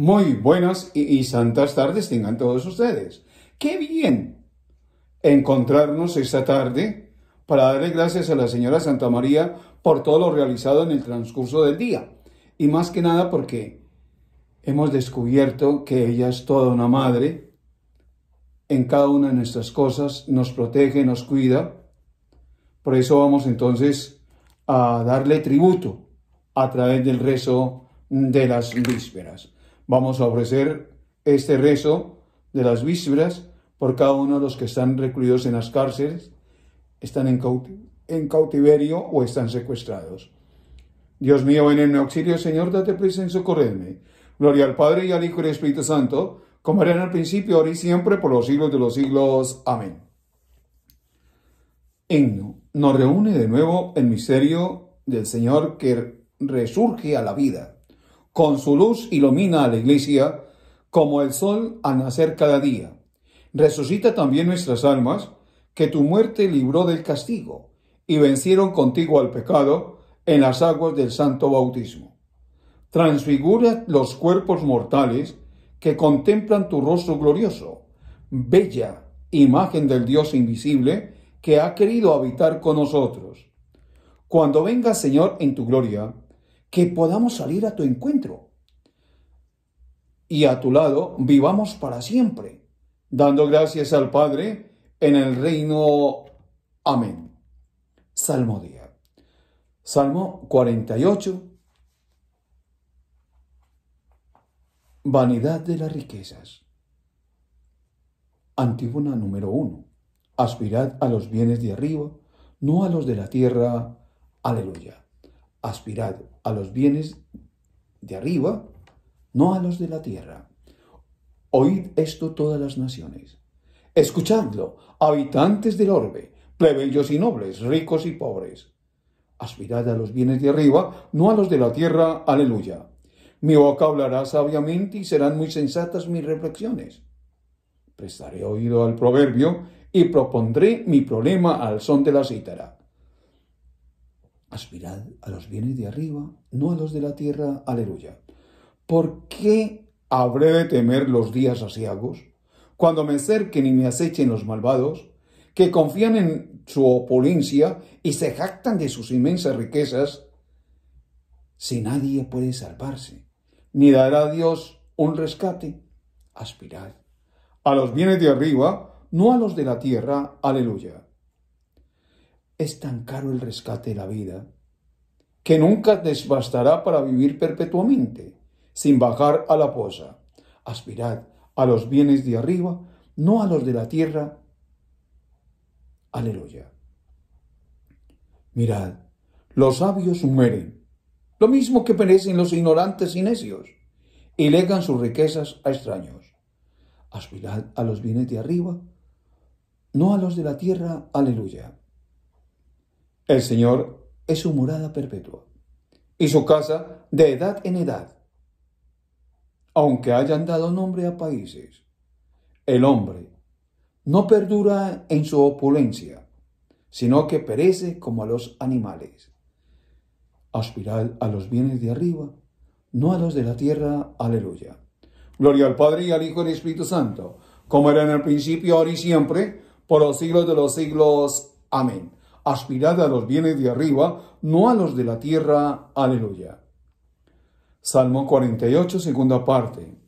Muy buenas y, santas tardes tengan todos ustedes. Qué bien encontrarnos esta tarde para darle gracias a la señora Santa María por todo lo realizado en el transcurso del día. Y más que nada porque hemos descubierto que ella es toda una madre. En cada una de nuestras cosas nos protege, nos cuida. Por eso vamos entonces a darle tributo a través del rezo de las vísperas. Vamos a ofrecer este rezo de las vísperas por cada uno de los que están recluidos en las cárceles, están en, cautiverio o están secuestrados. Dios mío, ven en mi auxilio, Señor, date prisa en socorrerme. Gloria al Padre y al Hijo y al Espíritu Santo, como era en el principio, ahora y siempre, por los siglos de los siglos. Amén. Enno Nos reúne de nuevo el misterio del Señor que resurge a la vida con su luz ilumina a la iglesia como el sol al nacer cada día. Resucita también nuestras almas, que tu muerte libró del castigo, y vencieron contigo al pecado en las aguas del santo bautismo. Transfigura los cuerpos mortales que contemplan tu rostro glorioso, bella imagen del Dios invisible que ha querido habitar con nosotros. Cuando vengas, Señor, en tu gloria, que podamos salir a tu encuentro y a tu lado vivamos para siempre, dando gracias al Padre en el reino. Amén. Salmo día. Salmo 48. Vanidad de las riquezas. Antígona número 1. Aspirad a los bienes de arriba, no a los de la tierra. Aleluya. Aspirad a los bienes de arriba, no a los de la tierra. Oíd esto todas las naciones. Escuchadlo, habitantes del orbe, plebeyos y nobles, ricos y pobres. Aspirad a los bienes de arriba, no a los de la tierra. Aleluya. Mi boca hablará sabiamente y serán muy sensatas mis reflexiones. Prestaré oído al proverbio y propondré mi problema al son de la cítara aspirad a los bienes de arriba, no a los de la tierra. Aleluya. ¿Por qué habré de temer los días asiagos? Cuando me cerquen y me acechen los malvados, que confían en su opulencia y se jactan de sus inmensas riquezas, si nadie puede salvarse, ni dará a Dios un rescate, aspirad a los bienes de arriba, no a los de la tierra. Aleluya es tan caro el rescate de la vida que nunca desbastará para vivir perpetuamente, sin bajar a la posa. Aspirad a los bienes de arriba, no a los de la tierra. Aleluya. Mirad, los sabios mueren, lo mismo que perecen los ignorantes y necios, y legan sus riquezas a extraños. Aspirad a los bienes de arriba, no a los de la tierra. Aleluya. El Señor es su morada perpetua y su casa de edad en edad. Aunque hayan dado nombre a países, el hombre no perdura en su opulencia, sino que perece como a los animales. Aspirad a los bienes de arriba, no a los de la tierra. Aleluya. Gloria al Padre y al Hijo y al Espíritu Santo, como era en el principio, ahora y siempre, por los siglos de los siglos. Amén. Aspirada a los bienes de arriba, no a los de la tierra. Aleluya. Salmo 48, segunda parte.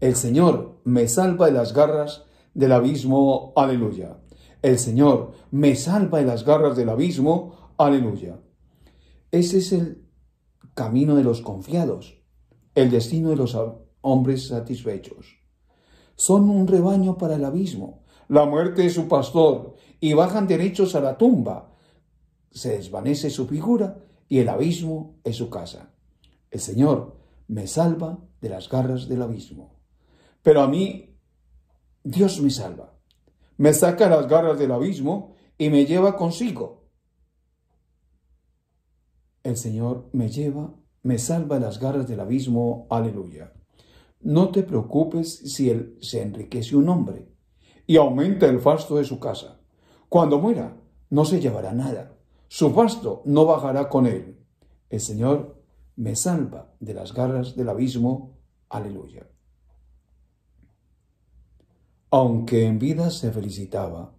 El Señor me salva de las garras del abismo. Aleluya. El Señor me salva de las garras del abismo. Aleluya. Ese es el camino de los confiados, el destino de los hombres satisfechos. Son un rebaño para el abismo. La muerte es su pastor y bajan derechos a la tumba se desvanece su figura y el abismo es su casa. El Señor me salva de las garras del abismo. Pero a mí, Dios me salva. Me saca las garras del abismo y me lleva consigo. El Señor me lleva, me salva de las garras del abismo. Aleluya. No te preocupes si él se enriquece un hombre y aumenta el fasto de su casa. Cuando muera, no se llevará nada su pasto no bajará con él. El Señor me salva de las garras del abismo. Aleluya. Aunque en vida se felicitaba,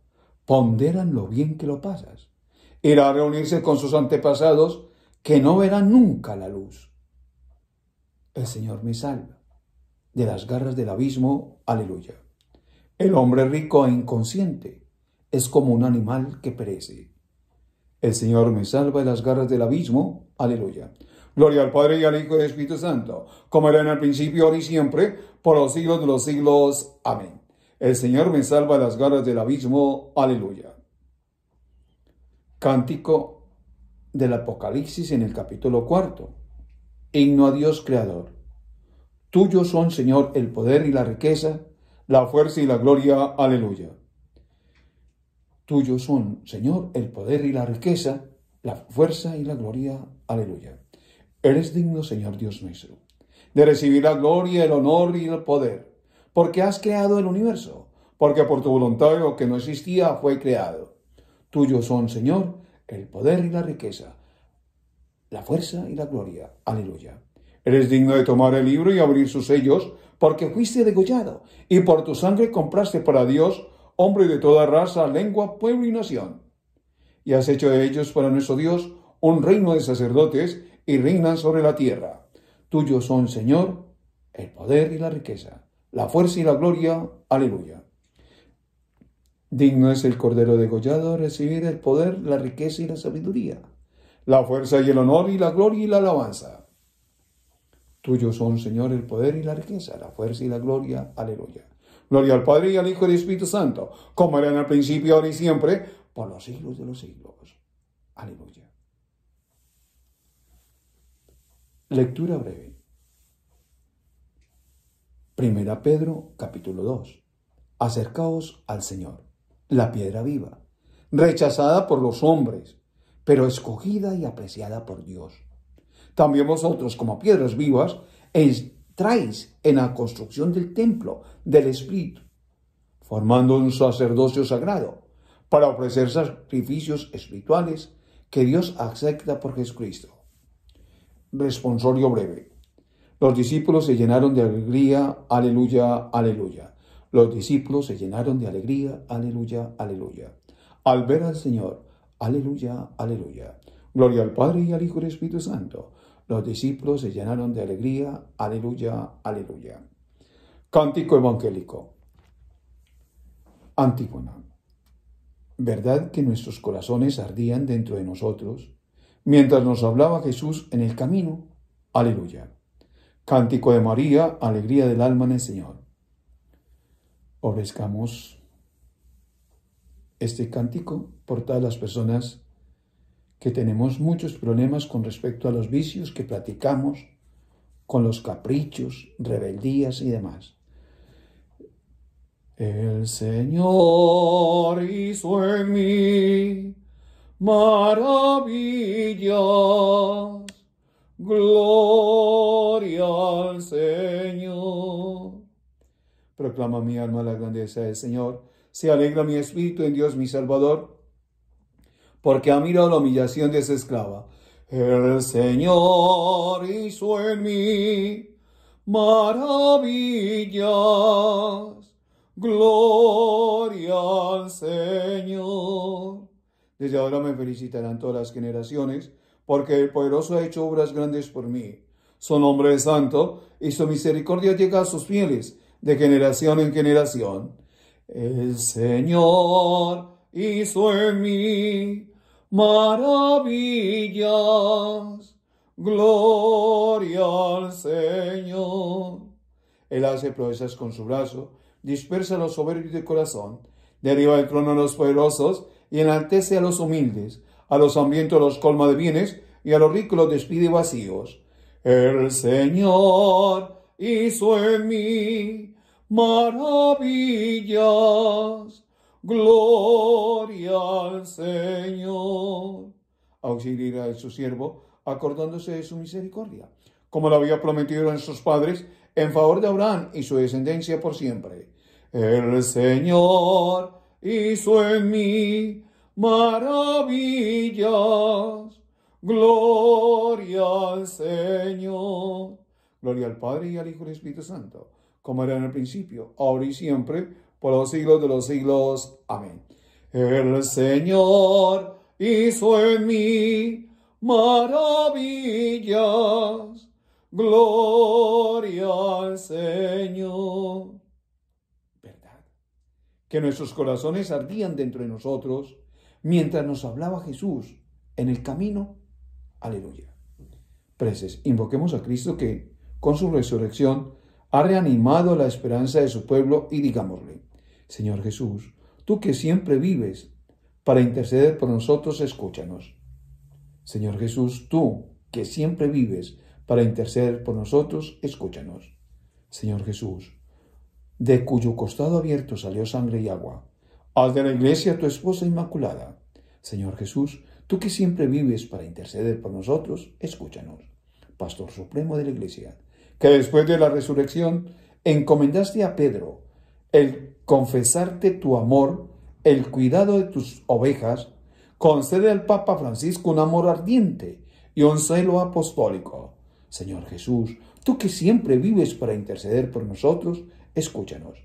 ponderan lo bien que lo pasas. Irá a reunirse con sus antepasados que no verán nunca la luz. El Señor me salva de las garras del abismo. Aleluya. El hombre rico e inconsciente es como un animal que perece. El Señor me salva de las garras del abismo. Aleluya. Gloria al Padre y al Hijo y al Espíritu Santo, como era en el principio, ahora y siempre, por los siglos de los siglos. Amén. El Señor me salva de las garras del abismo. Aleluya. Cántico del Apocalipsis en el capítulo cuarto. Himno a Dios Creador. Tuyos son, Señor, el poder y la riqueza, la fuerza y la gloria. Aleluya. Tuyo son, Señor, el poder y la riqueza, la fuerza y la gloria. Aleluya. Eres digno, Señor Dios nuestro, de recibir la gloria, el honor y el poder, porque has creado el universo, porque por tu voluntad lo que no existía fue creado. Tuyo son, Señor, el poder y la riqueza, la fuerza y la gloria. Aleluya. Eres digno de tomar el libro y abrir sus sellos, porque fuiste degollado, y por tu sangre compraste para Dios hombre de toda raza, lengua, pueblo y nación. Y has hecho de ellos para nuestro Dios un reino de sacerdotes y reinan sobre la tierra. Tuyos son, Señor, el poder y la riqueza, la fuerza y la gloria. Aleluya. Digno es el Cordero degollado recibir el poder, la riqueza y la sabiduría, la fuerza y el honor y la gloria y la alabanza. Tuyos son, Señor, el poder y la riqueza, la fuerza y la gloria. Aleluya. Gloria al Padre y al Hijo y al Espíritu Santo, como era en el principio, ahora y siempre, por los siglos de los siglos. Aleluya. Lectura breve. Primera Pedro, capítulo 2. Acercaos al Señor, la piedra viva, rechazada por los hombres, pero escogida y apreciada por Dios. También vosotros, como piedras vivas, traes en la construcción del templo del Espíritu, formando un sacerdocio sagrado para ofrecer sacrificios espirituales que Dios acepta por Jesucristo. Responsorio breve. Los discípulos se llenaron de alegría, aleluya, aleluya. Los discípulos se llenaron de alegría, aleluya, aleluya. Al ver al Señor, aleluya, aleluya. Gloria al Padre y al Hijo y al Espíritu Santo los discípulos se llenaron de alegría. Aleluya, aleluya. Cántico evangélico. Antífona. ¿Verdad que nuestros corazones ardían dentro de nosotros mientras nos hablaba Jesús en el camino? Aleluya. Cántico de María, alegría del alma en el Señor. Ofrezcamos este cántico por todas las personas que tenemos muchos problemas con respecto a los vicios que platicamos, con los caprichos, rebeldías y demás. El Señor hizo en mí maravillas. Gloria al Señor. Proclama mi alma la grandeza del Señor. Se alegra mi espíritu en Dios mi Salvador porque ha mirado la humillación de esa esclava. El Señor hizo en mí maravillas. Gloria al Señor. Desde ahora me felicitarán todas las generaciones, porque el poderoso ha hecho obras grandes por mí. Su nombre es santo y su misericordia llega a sus fieles de generación en generación. El Señor hizo en mí maravillas. Gloria al Señor. Él hace proezas con su brazo, dispersa a los soberbios de corazón, derriba el trono a los poderosos y enaltece a los humildes, a los hambrientos los colma de bienes y a los ricos los despide vacíos. El Señor hizo en mí maravillas. Gloria gloria al Señor. Auxiliará a su siervo, acordándose de su misericordia, como lo había prometido en sus padres, en favor de Abraham y su descendencia por siempre. El Señor hizo en mí maravillas. Gloria al Señor. Gloria al Padre y al Hijo y al Espíritu Santo, como era en el principio, ahora y siempre, por los siglos de los siglos. Amén. El Señor hizo en mí maravillas. Gloria al Señor. ¿Verdad? Que nuestros corazones ardían dentro de nosotros mientras nos hablaba Jesús en el camino. Aleluya. Preses, invoquemos a Cristo que con su resurrección ha reanimado la esperanza de su pueblo y digámosle, Señor Jesús, tú que siempre vives para interceder por nosotros, escúchanos. Señor Jesús, tú que siempre vives para interceder por nosotros, escúchanos. Señor Jesús, de cuyo costado abierto salió sangre y agua, haz de la iglesia tu esposa inmaculada. Señor Jesús, tú que siempre vives para interceder por nosotros, escúchanos. Pastor Supremo de la Iglesia, que después de la resurrección encomendaste a Pedro, el confesarte tu amor, el cuidado de tus ovejas, concede al Papa Francisco un amor ardiente y un celo apostólico. Señor Jesús, tú que siempre vives para interceder por nosotros, escúchanos.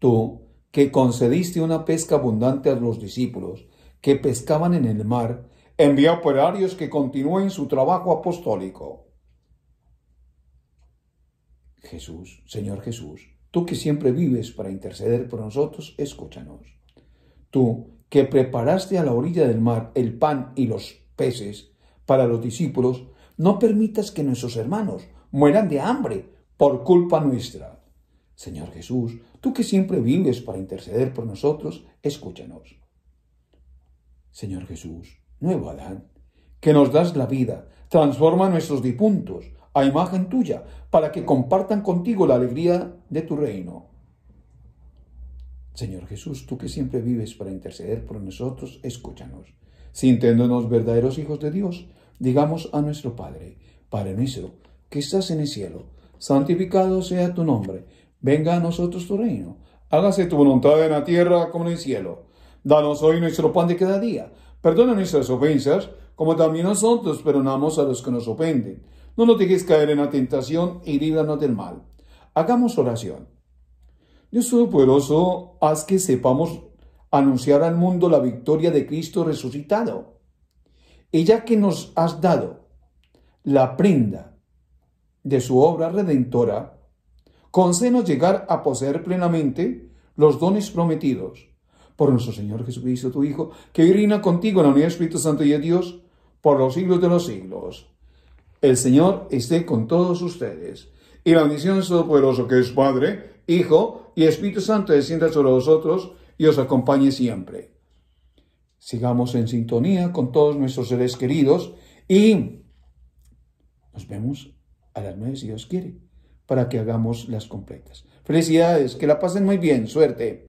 Tú que concediste una pesca abundante a los discípulos que pescaban en el mar, envía operarios que continúen su trabajo apostólico. Jesús, Señor Jesús, Tú que siempre vives para interceder por nosotros, escúchanos. Tú que preparaste a la orilla del mar el pan y los peces para los discípulos, no permitas que nuestros hermanos mueran de hambre por culpa nuestra. Señor Jesús, tú que siempre vives para interceder por nosotros, escúchanos. Señor Jesús, nuevo Adán, que nos das la vida, transforma nuestros difuntos, a imagen tuya, para que compartan contigo la alegría de tu reino. Señor Jesús, tú que siempre vives para interceder por nosotros, escúchanos. Sintiéndonos verdaderos hijos de Dios, digamos a nuestro Padre, Padre nuestro, que estás en el cielo, santificado sea tu nombre, venga a nosotros tu reino, hágase tu voluntad en la tierra como en el cielo. Danos hoy nuestro pan de cada día, perdona nuestras ofensas, como también nosotros perdonamos a los que nos ofenden no nos dejes caer en la tentación y líbranos del mal. Hagamos oración. Dios Todopoderoso, haz que sepamos anunciar al mundo la victoria de Cristo resucitado. Y ya que nos has dado la prenda de su obra redentora, concénos llegar a poseer plenamente los dones prometidos por nuestro Señor Jesucristo, tu Hijo, que reina contigo en la unidad del Espíritu Santo y de Dios por los siglos de los siglos. El Señor esté con todos ustedes. Y la bendición de Todopoderoso, que es Padre, Hijo y Espíritu Santo, descienda sobre vosotros y os acompañe siempre. Sigamos en sintonía con todos nuestros seres queridos y nos vemos a las nueve, si Dios quiere, para que hagamos las completas. Felicidades, que la pasen muy bien, suerte.